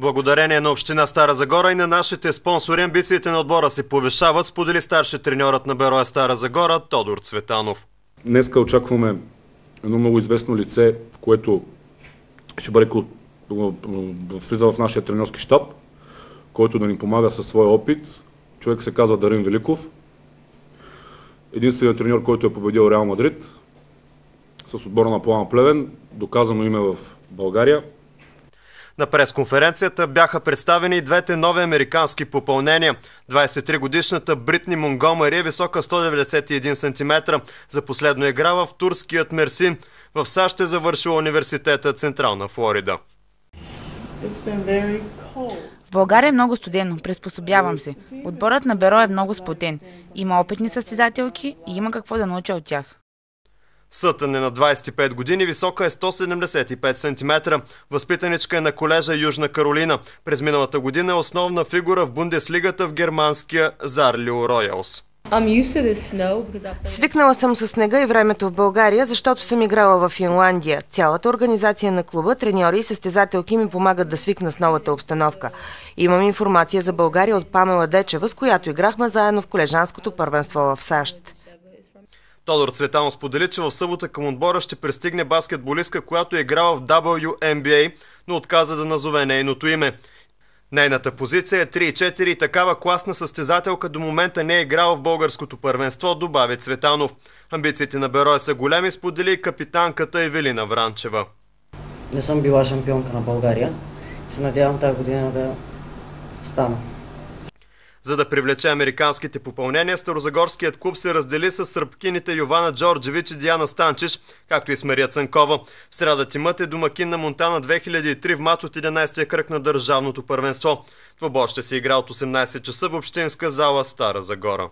Благодарение на Община Стара Загора и на нашите спонсори, амбициите на отбора се повишават, сподели старши треньорът на Бероя Стара Загора Тодор Цветанов. Днеска очакваме едно много известно лице, в което ще бъде влиза в нашия треньорски штаб, който да ни помага със своя опит. Човек се казва Дарин Великов. Единственият треньор, който е победил Реал Мадрид с отбора на Плана Плевен, доказано име в България – на пресконференцията бяха представени двете нови американски попълнения. 23-годишната Бритни Монгомери е висока 191 см. За последно играва в турският Мерсин. В САЩ е завършила университета Централна Флорида. В България е много студено, приспособявам се. Отборът на Беро е много спотен. Има опитни състезателки и има какво да науча от тях. Сътън е на 25 години, висока е 175 см. Възпитаничка е на колежа Южна Каролина. През миналата година е основна фигура в Бундеслигата в германския Зарлио Роялс. Свикнала съм с снега и времето в България, защото съм играла в Финландия. Цялата организация на клуба, треньори и състезателки ми помагат да свикна с новата обстановка. Имам информация за България от Памела Дечева, с която играхме заедно в колежанското първенство в САЩ. Тодор Цветанов сподели, че в събота към отбора ще пристигне баскетболистка, която е играла в WNBA, но отказа да назове нейното име. Нейната позиция е 3-4 и такава класна състезателка до момента не е играла в българското първенство, добави Цветанов. Амбициите на Бероя са големи, сподели капитанката Евелина Вранчева. Не съм била шампионка на България. Се надявам тази година да стана. За да привлече американските попълнения, Старозагорският клуб се раздели с сръбкините Йована Джорджевич и Диана Станчиш, както и с Мария Цанкова. В среда тимът е домакин на Монтана 2003 в матч от 11-я кръг на Държавното първенство. Твобо ще се игра от 18 часа в Общинска зала Стара Загора.